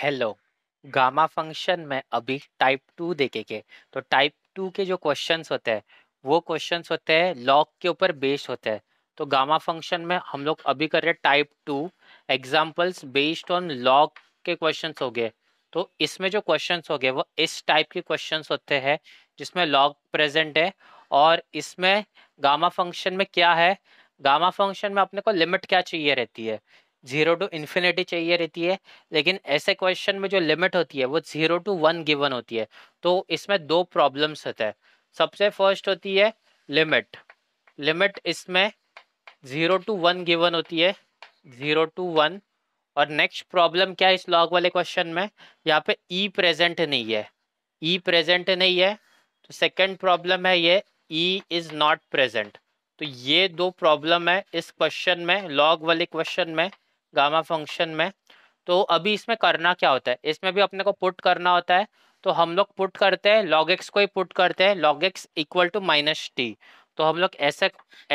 Hello gamma function में अभी type two देखेंगे तो टाइप टू के जो क्वेश्चंस होते हैं वो क्वेश्चंस होते हैं लॉग के ऊपर बेस्ड होते हैं तो गामा फंक्शन में हम लोग अभी कर रहे हैं type two examples based on log के क्वेश्चंस हो गए तो इसमें जो क्वेश्चंस हो गए वो इस टाइप के क्वेश्चन होते हैं जिसमें लॉग प्रेजेंट है और इसमें गामा फंक्शन में क्या है गामा फंक्शन में अपने को लिमिट क्या चाहिए रहती है जीरो टू इन्फिनिटी चाहिए रहती है लेकिन ऐसे क्वेश्चन में जो लिमिट होती है वो जीरो टू वन गिवन होती है तो इसमें दो प्रॉब्लम्स होते हैं सबसे फर्स्ट होती है लिमिट लिमिट इसमें ज़ीरो टू वन गिवन होती है ज़ीरो टू वन और नेक्स्ट प्रॉब्लम क्या है इस लॉग वाले क्वेश्चन में यहाँ पे ई e प्रेजेंट नहीं है ई e प्रेजेंट नहीं है तो सेकेंड प्रॉब्लम है ये ई इज़ नॉट प्रेजेंट तो ये दो प्रॉब्लम है इस क्वेश्चन में लॉग वाले क्वेश्चन में गामा फंक्शन में तो अभी इसमें करना क्या होता है इसमें भी अपने को पुट करना होता है तो हम लोग पुट करते हैं लॉग एक्स को ही पुट करते हैं log x equal to minus t तो हम लोग ऐसे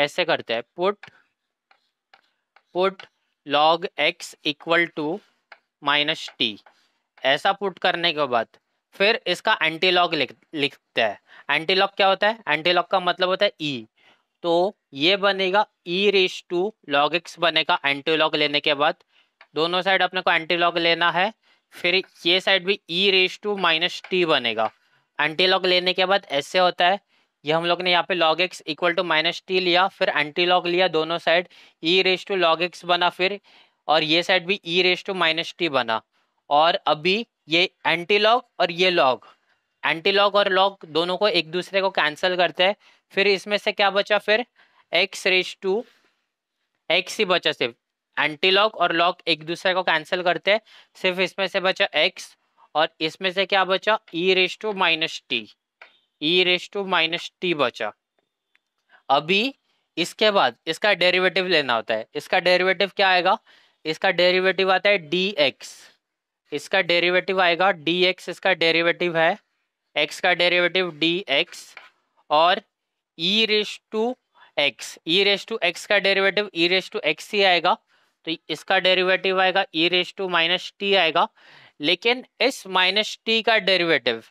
ऐसे करते हैं put put log x equal to minus t ऐसा पुट करने के बाद फिर इसका एंटीलॉग लिख लिखते हैं एंटीलॉग क्या होता है एंटीलॉग का मतलब होता है ई e. तो ये बनेगा e raise to log x बनेगा एंटी लॉग लेने के बाद दोनों साइड अपने को एंटी लॉग लेना है फिर ये साइड भी e raise to minus t बनेगा एंटी लॉग लेने के बाद ऐसे होता है ये हम लोग ने यहाँ पे log x equal to minus t लिया फिर एंटी लॉग लिया दोनों side e raise to log x बना फिर और ये साइड भी e raise to minus t बना और अभी ये एंटी लॉग और ये लॉग एंटी लॉग और लॉग दोनों को एक दूसरे को कैंसिल करते हैं फिर इसमें से क्या बचा फिर एक्स रेस टू एक्स ही बचा सिर्फ एंटी लॉग और लॉग एक दूसरे को कैंसिल करते हैं सिर्फ इसमें से बचा एक्स और इसमें से क्या बचा e raise to minus t e raise to minus t बचा अभी इसके बाद इसका डेरिवेटिव लेना होता है इसका डेरिवेटिव क्या आएगा इसका डेरिवेटिव आता है डी एक्स इसका डेरिवेटिव आएगा डी एक्स इसका डेरिवेटिव है एक्स का डेरिवेटिव डी एक्स और e raise to x e raise to x का derivative e raise to x ही आएगा तो इसका डेरिवेटिव आएगा e raise to minus t आएगा लेकिन इस माइनस टी का डेरिवेटिव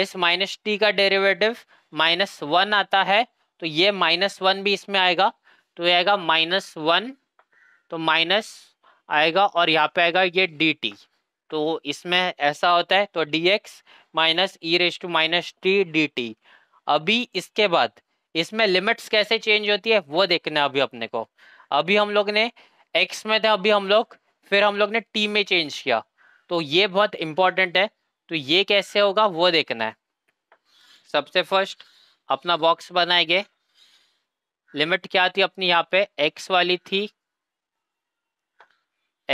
इस माइनस टी का डेरिवेटिव माइनस वन आता है तो ये माइनस वन भी इसमें आएगा तो ये आएगा माइनस वन तो माइनस आएगा और यहाँ पे आएगा ये डी टी तो इसमें ऐसा होता है तो d x minus e raise to minus t d t अभी इसके बाद इसमें लिमिट्स कैसे चेंज होती है वो देखना अभी अपने को अभी हम लोग ने एक्स में था अभी हम लोग फिर हम लोग ने टी में चेंज किया तो ये बहुत इंपॉर्टेंट है तो ये कैसे होगा वो देखना है सबसे फर्स्ट अपना बॉक्स बनाएंगे लिमिट क्या थी अपनी यहाँ पे एक्स वाली थी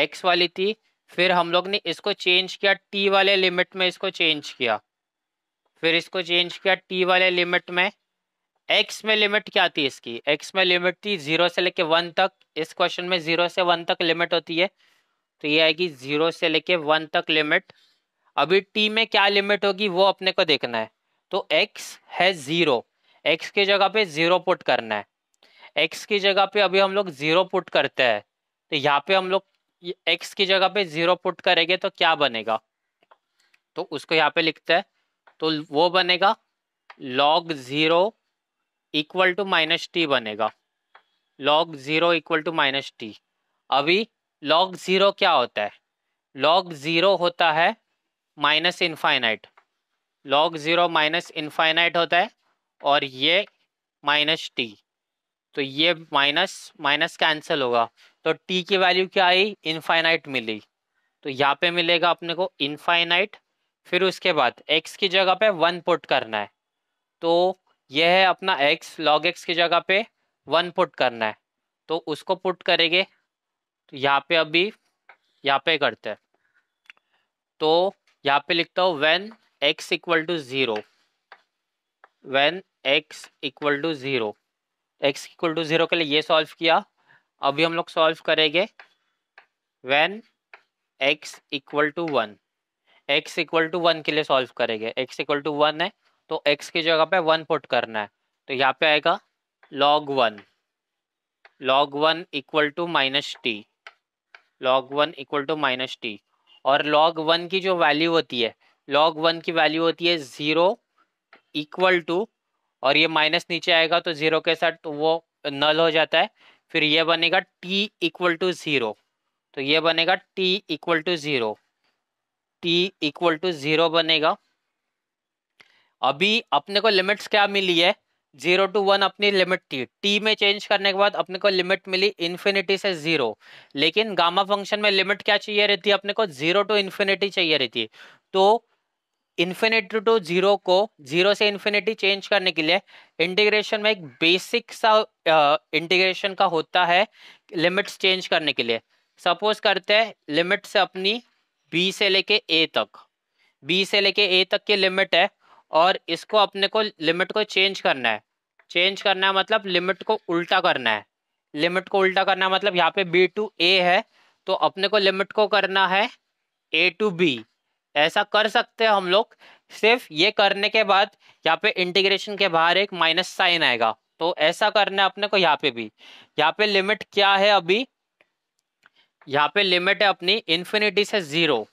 एक्स वाली थी फिर हम लोग ने इसको चेंज किया टी वाले लिमिट में इसको चेंज किया फिर इसको चेंज किया टी वाले लिमिट में एक्स में लिमिट क्या थी इसकी एक्स में लिमिट थी जीरो से लेके वन तक इस क्वेश्चन में जीरो से वन तक लिमिट होती है तो ये आएगी जीरो से लेके वन तक लिमिट अभी टी में क्या लिमिट होगी वो अपने को देखना है तो एक्स है जीरो एक्स की जगह पे जीरो पुट करना है एक्स की जगह पे अभी हम लोग जीरो पुट करते हैं तो यहाँ पे हम लोग एक्स की जगह पे जीरो पुट करेंगे तो क्या बनेगा तो उसको यहाँ पे लिखते हैं तो वो बनेगा log zero equal to minus t बनेगा log zero equal to minus t अभी लॉग जीरो क्या होता है लॉग जीरो होता है minus infinite log zero minus infinite होता है और ये माइनस टी तो ये माइनस माइनस कैंसिल होगा तो टी की वैल्यू क्या आई इनफाइनाइट मिली तो यहाँ पे मिलेगा अपने को इनफाइनाइट फिर उसके बाद एक्स की जगह पे वन पुट करना है तो यह है अपना एक्स लॉग एक्स की जगह पे वन पुट करना है तो उसको पुट करेंगे तो यहाँ पे अभी यहाँ पे करते हैं तो यहाँ पे लिखता हूँ when x equal to zero when x equal to zero x equal to zero के लिए ये सॉल्व किया अभी हम लोग सॉल्व करेंगे when x equal to one x equal to one के लिए सॉल्व करेंगे एक्स इक्वल टू वन है तो एक्स की जगह पे वन पुट करना है तो यहाँ पे आएगा log one log one equal to minus t log one equal to minus t और लॉग वन की जो वैल्यू होती है लॉग वन की वैल्यू होती है ज़ीरो इक्वल टू और ये माइनस नीचे आएगा तो ज़ीरो के साथ तो वो नल हो जाता है फिर ये बनेगा टी इक्वल टू ज़ीरो तो ये बनेगा t equal to zero t equal to zero बनेगा अभी अपने को लिमिट्स क्या मिली है जीरो टू वन अपनी लिमिट थी टी में चेंज करने के बाद अपने को लिमिट मिली इन्फिनिटी से जीरो लेकिन गामा फंक्शन में लिमिट क्या चाहिए रहती है अपने को जीरो टू इन्फिनिटी चाहिए रहती है तो इन्फिनिटी टू जीरो को जीरो से इन्फिनिटी चेंज करने के लिए इंटीग्रेशन में एक बेसिक सा इंटीग्रेशन uh, का होता है लिमिट्स चेंज करने के लिए सपोज करते हैं लिमिट से अपनी बी से लेके ए तक बी से लेके ए तक की लिमिट है और इसको अपने को लिमिट को चेंज करना है चेंज करना है मतलब लिमिट को उल्टा करना है लिमिट को उल्टा करना है मतलब यहाँ पे बी टू ए है तो अपने को लिमिट को करना है ए टू बी ऐसा कर सकते हैं हम लोग सिर्फ ये करने के बाद यहाँ पे इंटीग्रेशन के बाहर एक माइनस साइन आएगा तो ऐसा करना है अपने को यहाँ पे भी यहाँ पे लिमिट क्या है अभी यहाँ पे लिमिट है अपनी इन्फिनिटी से जीरो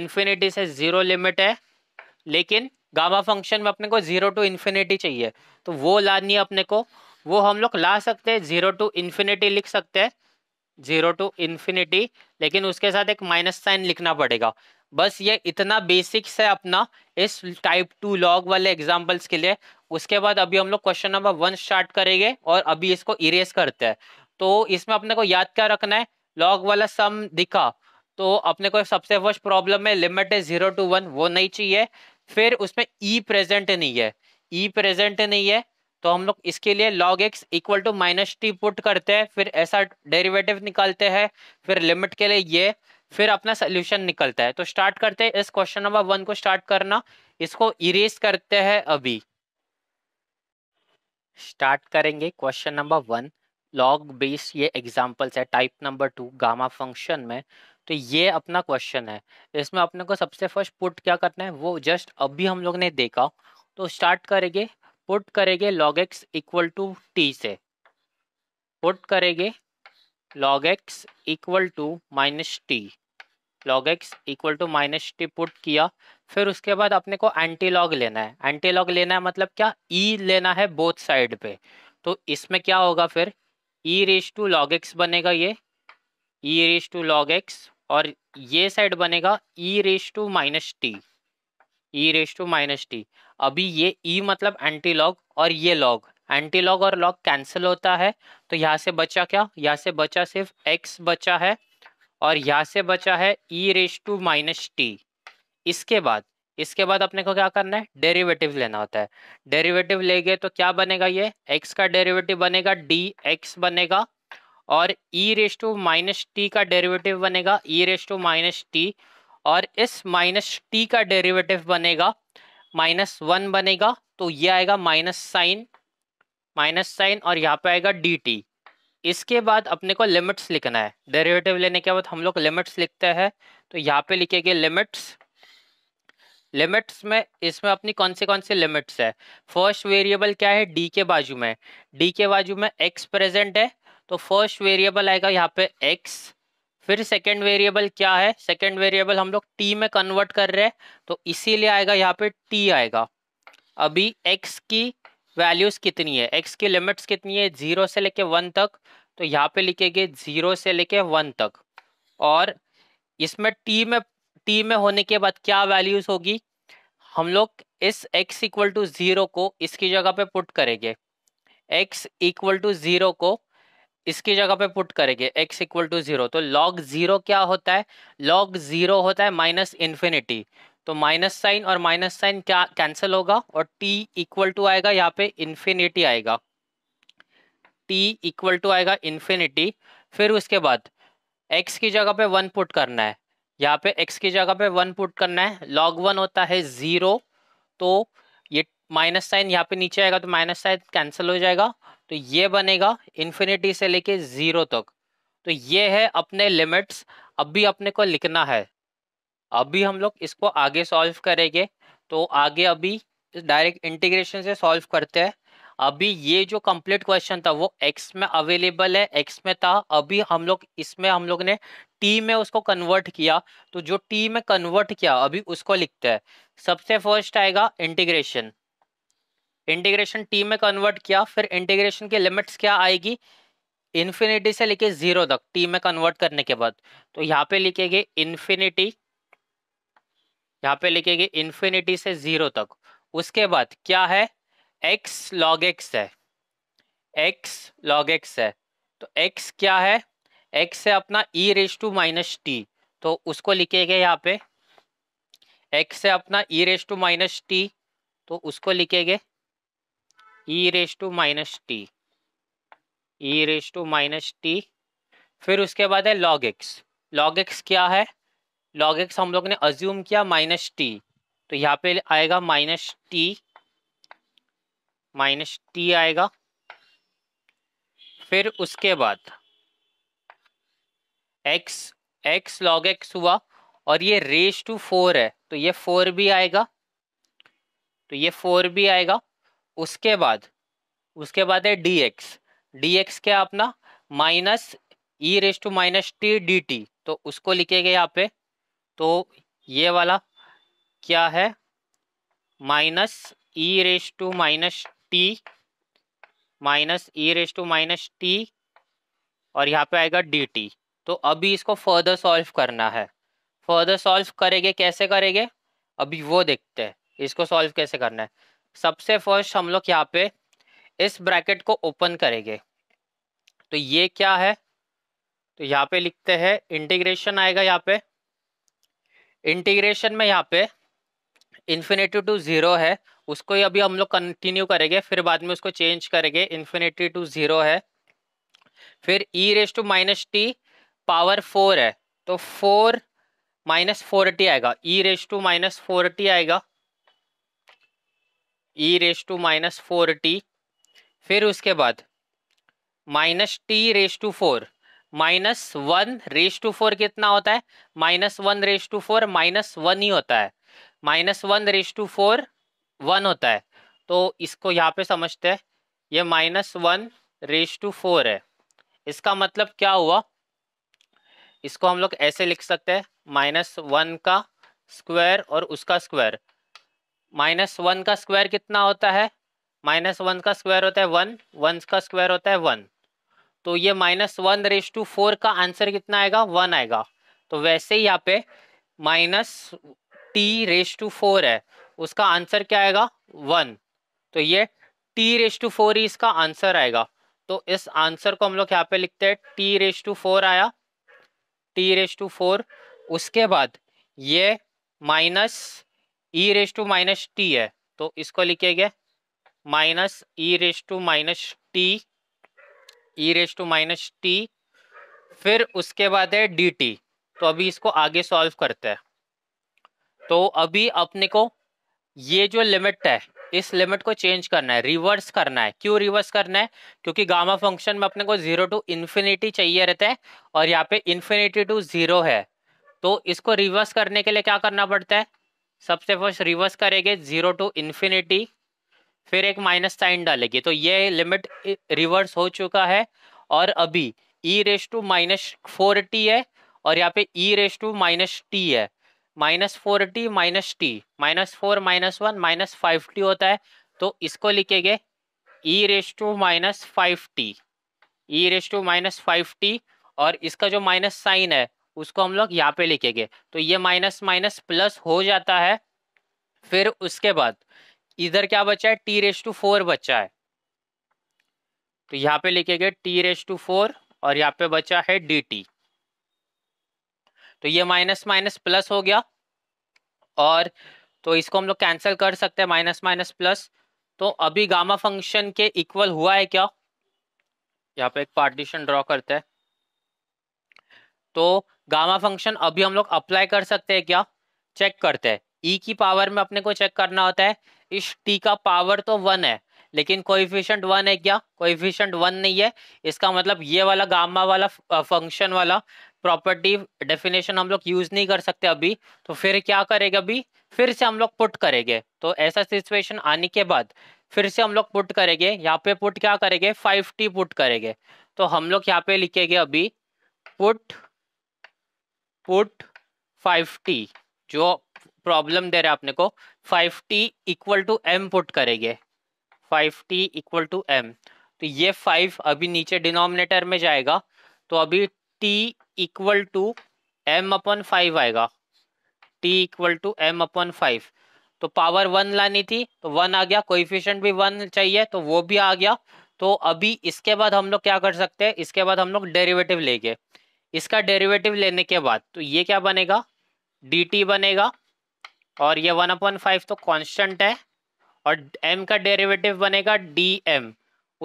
इन्फिनिटी से जीरो लिमिट है लेकिन गामा फंक्शन में अपने को जीरो टू इन्फिनिटी चाहिए तो वो लानी है अपने को वो हम लोग ला सकते हैं जीरो टू इन्फिनिटी लिख सकते हैं जीरो टू इन्फिनिटी लेकिन उसके साथ एक माइनस साइन लिखना पड़ेगा बस ये इतना बेसिक्स है अपना इस टाइप टू लॉग वाले एग्जाम्पल्स के लिए उसके बाद अभी हम लोग क्वेश्चन नंबर वन स्टार्ट करेंगे और अभी इसको इरेज करते हैं तो इसमें अपने को याद क्या रखना है लॉग वाला सम दिखा तो अपने को सबसे फर्स्ट प्रॉब्लम है लिमिट है जीरो टू वन वो नहीं चाहिए फिर उसमें ई e प्रेजेंट नहीं है ई e प्रेजेंट नहीं है तो हम लोग इसके लिए log x equal to minus t put करते हैं फिर ऐसा डेरिवेटिव निकालते हैं फिर लिमिट के लिए ये फिर अपना सोल्यूशन निकलता है तो स्टार्ट करते हैं इस क्वेश्चन नंबर वन को स्टार्ट करना इसको इरेज करते हैं अभी स्टार्ट करेंगे question number one log based ये एग्जाम्पल्स है type number two gamma function में तो ये अपना क्वेश्चन है इसमें अपने को सबसे फर्स्ट पुट क्या करना है वो जस्ट अभी हम लोग ने देखा तो स्टार्ट करेंगे पुट करेंगे log x equal to t से पुट करेंगे log x equal to minus t log x equal to minus t put किया फिर उसके बाद अपने को एंटी लॉग लेना है एंटी लॉग लेना है मतलब क्या ई e लेना है बोथ साइड पे तो इसमें क्या होगा फिर e raise to log x बनेगा ये e raise to log x और ये साइड बनेगा e raise to minus t e raise to minus t अभी ये ई e मतलब एंटी लॉग और ये लॉग एंटी लॉग और लॉग कैंसिल होता है तो यहाँ से बचा क्या यहाँ से बचा सिर्फ एक्स बचा है और यहाँ से बचा है e raise to minus t इसके बाद इसके बाद अपने को क्या करना है डेरिवेटिव लेना होता है डेरिवेटिव ले गए तो क्या बनेगा ये एक्स का डेरिवेटिव बनेगा डी एक्स बनेगा और e raise to minus t का डेरिवेटिव बनेगा e raise to minus t और इस माइनस टी का डेरिवेटिव बनेगा माइनस वन बनेगा तो ये आएगा माइनस साइन माइनस साइन और यहाँ पे आएगा डी टी इसके बाद अपने को लिमिट्स लिखना है डेरिवेटिव लेने के बाद हम लोग लिमिट्स लिखते हैं तो यहाँ पे लिखेंगे लिमिट्स लिमिट्स में इसमें अपनी कौन से कौन से लिमिट्स है फर्स्ट वेरिएबल क्या है डी के बाजू में डी के बाजू में एक्स प्रेजेंट है तो फर्स्ट वेरिएबल आएगा यहाँ पे एक्स फिर सेकेंड वेरिएबल क्या है सेकेंड वेरिएबल हम लोग टी में कन्वर्ट कर रहे हैं तो इसीलिए आएगा यहाँ पे टी आएगा अभी एक्स की वैल्यूज़ कितनी है एक्स की लिमिट्स कितनी है ज़ीरो से लेके वन तक तो यहाँ पे लिखेंगे ज़ीरो से लेके वन तक और इसमें टी में टी में होने के बाद क्या वैल्यूज़ होगी हम लोग इस एक्स इक्वल टू ज़ीरो को इसकी जगह पे पुट करेंगे एक्स इक्वल टू ज़ीरो को इसकी जगह पे पुट करेंगे x इक्वल टू जीरो तो log जीरो क्या होता है log जीरो होता है माइनस इन्फिनिटी तो माइनस साइन और माइनस साइन क्या कैंसिल होगा और t इक्वल टू आएगा यहाँ पे इन्फिनिटी आएगा t इक्वल टू आएगा इन्फिनिटी फिर उसके बाद x की जगह पे वन पुट करना है यहाँ पे x की जगह पे वन पुट करना है log वन होता है ज़ीरो तो ये माइनस साइन यहाँ पे नीचे आएगा तो माइनस साइन कैंसिल हो जाएगा तो ये बनेगा इन्फिनिटी से लेके जीरो तक तो ये है अपने लिमिट्स अभी अपने को लिखना है अभी हम लोग इसको आगे सॉल्व करेंगे तो आगे अभी डायरेक्ट इंटीग्रेशन से सॉल्व करते हैं अभी ये जो कंप्लीट क्वेश्चन था वो एक्स में अवेलेबल है एक्स में था अभी हम लोग इसमें हम लोग ने टी में उसको कन्वर्ट किया तो जो टी में कन्वर्ट किया अभी उसको लिखते हैं सबसे फर्स्ट आएगा इंटीग्रेशन इंटीग्रेशन टी में कन्वर्ट किया फिर इंटीग्रेशन की लिमिट्स क्या आएगी इन्फिनिटी से लेके जीरो तक टी में कन्वर्ट करने के बाद तो यहाँ पे लिखेगी इन्फिनिटी यहाँ पे लिखेगी इन्फिनिटी से जीरो तक उसके बाद क्या है एक्स लॉग एक्स है एक्स लॉग एक्स है तो एक्स क्या है एक्स है अपना e raise to minus t तो उसको लिखेंगे यहाँ पे एक्स है अपना e raise to minus t तो उसको लिखेंगे e raise to minus t e raise to minus t फिर उसके बाद है लॉग एक्स लॉग एक्स क्या है लॉग एक्स हम लोग ने अज्यूम किया माइनस टी तो यहाँ पे आएगा माइनस टी माइनस टी आएगा फिर उसके बाद एक्स एक्स लॉग एक्स हुआ और ये रेस टू फोर है तो ये फोर भी आएगा तो ये फोर भी आएगा उसके बाद उसके बाद है डी एक्स डी एक्स क्या अपना minus e raise to minus t d t तो उसको लिखेंगे यहाँ पे तो ये वाला क्या है minus e raise to minus t minus e raise to minus t और यहाँ पे आएगा डी टी तो अभी इसको फर्दर सॉल्व करना है फर्दर सॉल्व करेंगे कैसे करेंगे अभी वो देखते हैं इसको सॉल्व कैसे करना है सबसे फर्स्ट हम लोग यहाँ पे इस ब्रैकेट को ओपन करेंगे तो ये क्या है तो यहाँ पे लिखते हैं इंटीग्रेशन आएगा यहाँ पे इंटीग्रेशन में यहाँ पे इन्फिनेटी टू ज़ीरो है उसको ही अभी हम लोग कंटिन्यू करेंगे फिर बाद में उसको चेंज करेंगे इन्फिनेटी टू ज़ीरो है फिर e raise to minus t power four है तो फोर माइनस फोर टी आएगा e raise to minus four t आएगा e raise to minus four t फिर उसके बाद minus t raise to four minus one raise to four कितना होता है minus one raise to four minus one ही होता है minus one raise to four one होता है तो इसको यहाँ पे समझते हैं ये minus one raise to four है इसका मतलब क्या हुआ इसको हम लोग ऐसे लिख सकते हैं माइनस वन का स्क्वायर और उसका स्क्वायर माइनस वन का स्क्वायर कितना होता है माइनस वन का स्क्वायर होता है वन वन का स्क्वायर होता है वन तो ये minus one raise to four का आंसर कितना आएगा वन आएगा तो वैसे ही यहाँ पे minus t raise to four है उसका आंसर क्या आएगा वन तो ये टी रेस टू फोर ही इसका आंसर आएगा तो इस आंसर को हम लोग यहाँ पे लिखते हैं टी रेस टू फोर आया टी रेस टू फोर उसके बाद ये minus e raise to minus t है तो इसको लिखे गया minus e raise to minus t e raise to minus t फिर उसके बाद है डी टी तो अभी इसको आगे सॉल्व करते हैं तो अभी अपने को ये जो लिमिट है इस लिमिट को चेंज करना है रिवर्स करना है क्यों रिवर्स करना है क्योंकि गामा फंक्शन में अपने को जीरो टू इन्फिनिटी चाहिए रहता है और यहाँ पे इन्फिनिटी टू जीरो है तो इसको रिवर्स करने के लिए क्या करना पड़ता है सबसे फर्स्ट रिवर्स करेंगे जीरो टू इन्फिनिटी फिर एक माइनस साइन डालेंगे तो ये लिमिट रिवर्स हो चुका है और अभी e raise to minus four t है और यहाँ पे e raise to minus t है minus four t minus t minus four minus one minus five t होता है तो इसको लिखेंगे e raise to minus five t e raise to minus five t और इसका जो माइनस साइन है उसको हम लोग यहाँ पे लिखे गए तो ये माइनस माइनस प्लस हो जाता है फिर उसके बाद इधर क्या बचा है टी रेस टू फोर बचा है तो यहाँ पे लिखे गए टी रेस टू फोर और यहाँ पे बचा है डी टी तो ये माइनस माइनस प्लस हो गया और तो इसको हम लोग कैंसिल कर सकते हैं माइनस माइनस प्लस तो अभी गामा फंक्शन के इक्वल हुआ है क्या यहाँ पे एक पार्टीशन ड्रॉ करते हैं तो गामा फंक्शन अभी हम लोग अप्लाई कर सकते हैं क्या चेक करते हैं ई e की पावर में अपने को चेक करना होता है इस टी का पावर तो वन है लेकिन कोइफिशियंट वन है क्या कोइफिशियंट वन नहीं है इसका मतलब ये वाला गामा वाला फंक्शन वाला प्रॉपर्टी डेफिनेशन हम लोग यूज नहीं कर सकते अभी तो फिर क्या करेगा अभी फिर से हम लोग पुट करेंगे तो ऐसा सिचुएशन आने के बाद फिर से हम लोग पुट करेंगे यहाँ पे पुट क्या करेंगे फाइव टी पुट करेंगे तो हम लोग यहाँ पे लिखेंगे अभी पुट पुट फाइव टी जो प्रॉब्लम दे रहे आपने को five t equal to m put करेंगे five t equal to m तो ये फाइव अभी नीचे डिनोमिनेटर में जाएगा तो अभी t equal to m upon five आएगा t equal to m upon five तो पावर वन लानी थी तो वन आ गया कोइफिशियंट भी वन चाहिए तो वो भी आ गया तो अभी इसके बाद हम लोग क्या कर सकते हैं इसके बाद हम लोग डेरिवेटिव लेंगे इसका डेरिवेटिव लेने के बाद तो ये क्या बनेगा dt बनेगा और ये वन अपॉइंट फाइव तो कांस्टेंट है और m का डेरिवेटिव बनेगा dm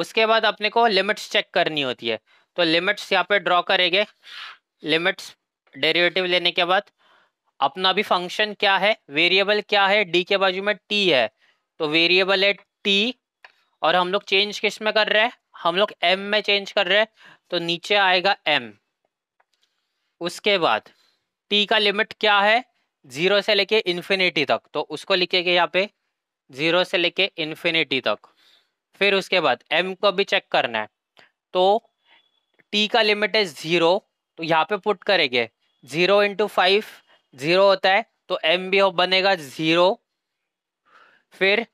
उसके बाद अपने को लिमिट्स चेक करनी होती है तो लिमिट्स यहाँ पे ड्रॉ करेंगे लिमिट्स डेरिवेटिव लेने के बाद अपना भी फंक्शन क्या है वेरिएबल क्या है डी के बाजू में टी है तो वेरिएबल है टी और हम लोग चेंज किस में कर रहे हैं हम लोग एम में चेंज कर रहे हैं तो नीचे आएगा एम उसके बाद टी का लिमिट क्या है जीरो से लेके इन्फिनिटी तक तो उसको लिखेंगे यहाँ पे जीरो से लेके इन्फिनिटी तक फिर उसके बाद एम को भी चेक करना है तो टी का लिमिट है जीरो तो यहाँ पे पुट करेंगे जीरो इंटू फाइव जीरो होता है तो एम भी हो बनेगा जीरो फिर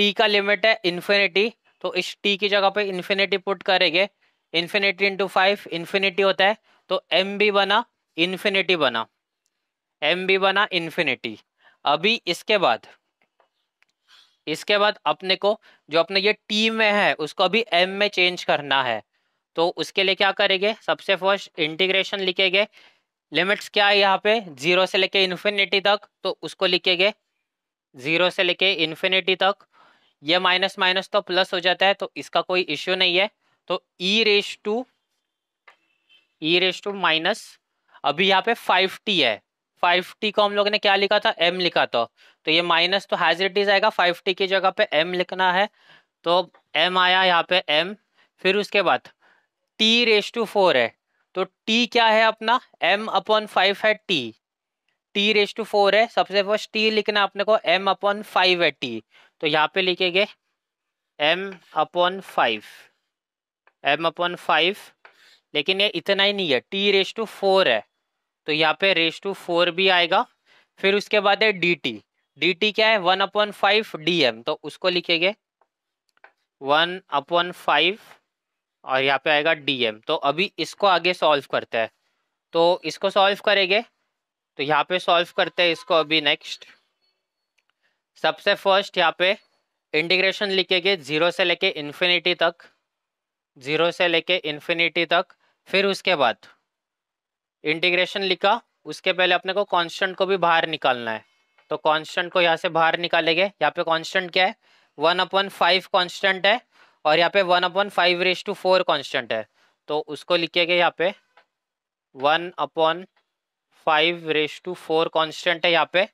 टी का लिमिट है इन्फिनिटी तो इस टी की जगह पे इन्फिनिटी पुट करेंगे इन्फिनिटी इंटू फाइव इन्फिनिटी होता है तो एम भी बना इन्फिनिटी बना एम बी बना इन्फिनिटी अभी इसके बाद इसके बाद अपने को जो अपने ये टी में है उसको अभी एम में चेंज करना है तो उसके लिए क्या करेंगे सबसे फर्स्ट इंटीग्रेशन लिखेंगे लिमिट्स क्या है यहाँ पे जीरो से लेके इन्फिनिटी तक तो उसको लिखेंगे जीरो से लेके इन्फिनिटी तक ये माइनस माइनस तो प्लस हो जाता है तो इसका कोई इश्यू नहीं है तो e raise to e raise to minus अभी यहाँ पे फाइव टी है फाइव टी को हम लोग ने क्या लिखा था एम लिखा था तो ये माइनस तो हैज इट इज आएगा फाइव टी की जगह पे एम लिखना है तो एम आया यहाँ पे एम फिर उसके बाद टी रेस टू फोर है तो टी क्या है अपना एम अपॉन फाइव है t t raise to four है सबसे फर्स्ट टी लिखना अपने को एम अपॉन फाइव है टी तो यहाँ पे लिखेंगे m upon five m upon five लेकिन ये इतना ही नहीं है टी रेस टू फोर है तो यहाँ पे रेस टू फोर भी आएगा फिर उसके बाद है डी टी डी टी क्या है one upon five d m तो उसको लिखेंगे वन अपॉन फाइव और यहाँ पे आएगा डी एम तो अभी इसको आगे सॉल्व करते हैं तो इसको सॉल्व करेंगे तो यहाँ पे सॉल्व करते हैं इसको अभी नेक्स्ट सबसे फर्स्ट यहाँ पे इंटीग्रेशन लिखेंगे जीरो से लेके इन्फिनिटी तक जीरो से लेके इन्फिनिटी तक फिर उसके बाद इंटीग्रेशन लिखा उसके पहले अपने को कांस्टेंट को भी बाहर निकालना है तो कांस्टेंट को यहाँ से बाहर निकालेंगे यहाँ पे कांस्टेंट क्या है वन अपन फाइव कॉन्स्टेंट है और यहाँ पे one upon five raise to four constant है तो उसको लिखिएगा यहाँ पे one upon five raise to four constant है यहाँ पे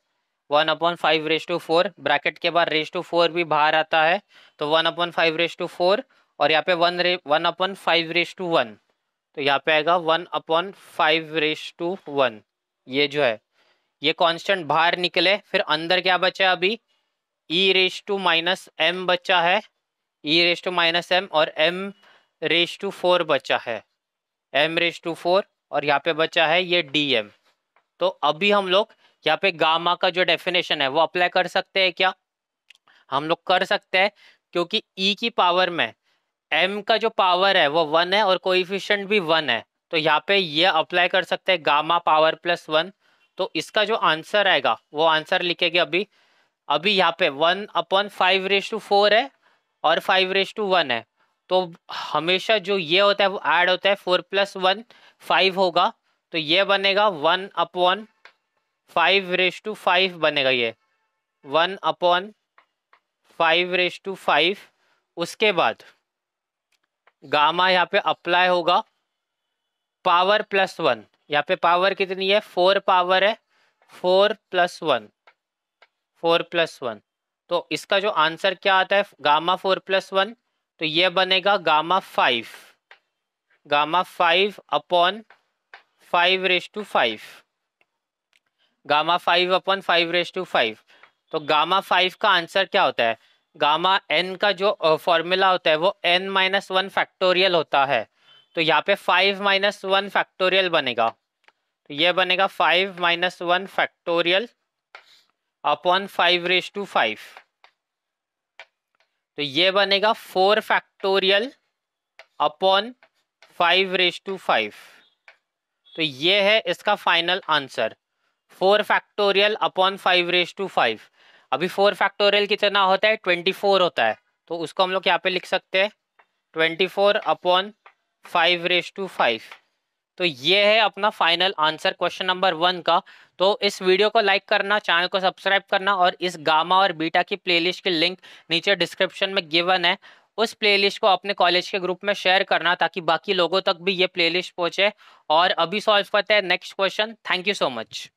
one upon five raise to four bracket के बाद रेस टू फोर भी बाहर आता है तो one upon five raise to four और यहाँ पे one ray one upon five raise to one तो यहाँ पे आएगा one upon five raise to one ये जो है ये कांस्टेंट बाहर निकले फिर अंदर क्या बचा अभी e raise to minus m बचा है e raise to minus m और एम रेस टू फोर बचा है एम रेस टू फोर और यहाँ पे बचा है ये डी एम तो अभी हम लोग यहाँ पे गामा का जो डेफिनेशन है वो अप्लाई कर सकते हैं क्या हम लोग कर सकते हैं क्योंकि ई e की पावर में एम का जो पावर है वो वन है और कोइफिशियंट भी वन है तो यहाँ पे ये अप्लाई कर सकते हैं गामा पावर प्लस वन तो इसका जो आंसर आएगा वो आंसर लिखेंगे अभी अभी यहाँ पे one upon five raise to four है और फाइव रेस टू वन है तो हमेशा जो ये होता है वो ऐड होता है फोर प्लस वन फाइव होगा तो ये बनेगा one upon five raise to five बनेगा ये one upon five raise to five उसके बाद गामा यहाँ पे अप्लाई होगा पावर प्लस वन यहाँ पे पावर कितनी है फोर पावर है four plus one four plus one तो इसका जो आंसर क्या आता है गामा फोर प्लस वन तो ये बनेगा gamma five gamma five upon five raise to five gamma five upon five raise to five तो गामा फाइव का आंसर क्या होता है गामा एन का जो फॉर्मूला होता है वो एन माइनस वन फैक्टोरियल होता है तो यहाँ पे फाइव माइनस वन फैक्टोरियल बनेगा तो ये बनेगा five minus one factorial upon five raise to five तो ये बनेगा four factorial upon five raise to five तो ये है इसका final answer four factorial upon five raise to five अभी फोर फैक्टोरियल कितना होता है ट्वेंटी फोर होता है तो उसको हम लोग यहाँ पे लिख सकते हैं twenty four upon five raise to five तो ये है अपना final answer question number one का तो इस वीडियो को लाइक करना चैनल को सब्सक्राइब करना और इस गामा और बीटा की प्लेलिस्ट की लिंक नीचे डिस्क्रिप्शन में गिवन है उस प्लेलिस्ट को अपने कॉलेज के ग्रुप में शेयर करना ताकि बाकी लोगों तक भी ये प्लेलिस्ट पहुंचे और अभी सॉल्व करते हैं next question thank you so much